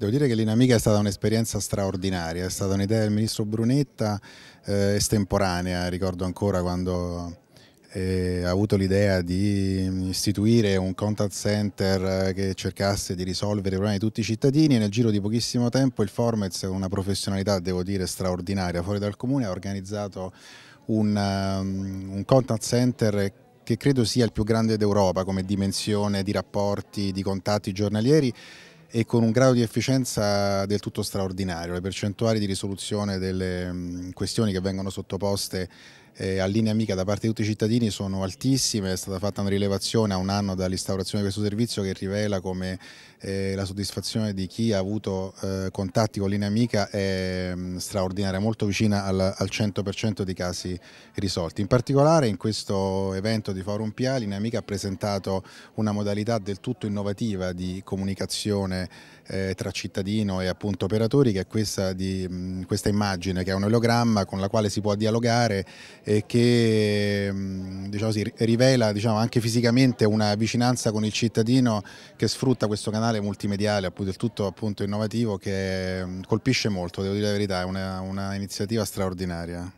Devo dire che l'Inamica è stata un'esperienza straordinaria, è stata un'idea del ministro Brunetta eh, estemporanea, ricordo ancora quando eh, ha avuto l'idea di istituire un contact center eh, che cercasse di risolvere i problemi di tutti i cittadini e nel giro di pochissimo tempo il Formez, con una professionalità devo dire straordinaria fuori dal comune, ha organizzato un, um, un contact center che credo sia il più grande d'Europa come dimensione di rapporti, di contatti giornalieri e con un grado di efficienza del tutto straordinario. Le percentuali di risoluzione delle questioni che vengono sottoposte eh, a linea amica da parte di tutti i cittadini sono altissime, è stata fatta una rilevazione a un anno dall'instaurazione di questo servizio che rivela come eh, la soddisfazione di chi ha avuto eh, contatti con linea amica è mh, mm, straordinaria, molto vicina al, al 100% dei casi risolti. In particolare in questo evento di Forum PA linea amica ha presentato una modalità del tutto innovativa di comunicazione eh, tra cittadino e appunto operatori che è questa, di, mh, mm, questa immagine che è un ologramma con la quale si può dialogare e che mm, diciamo così, rivela diciamo, anche fisicamente una vicinanza con il cittadino che sfrutta questo canale multimediale, appunto, del tutto appunto, innovativo che mm, colpisce molto, devo dire la verità, è una, una iniziativa straordinaria.